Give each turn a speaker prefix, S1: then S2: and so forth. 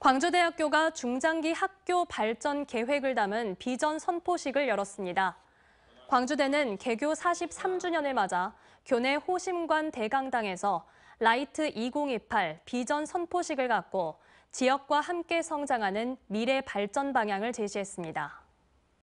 S1: 광주대학교가 중장기 학교 발전 계획을 담은 비전 선포식을 열었습니다. 광주대는 개교 43주년을 맞아 교내 호심관 대강당에서 라이트 2028 비전 선포식을 갖고 지역과 함께 성장하는 미래 발전 방향을 제시했습니다.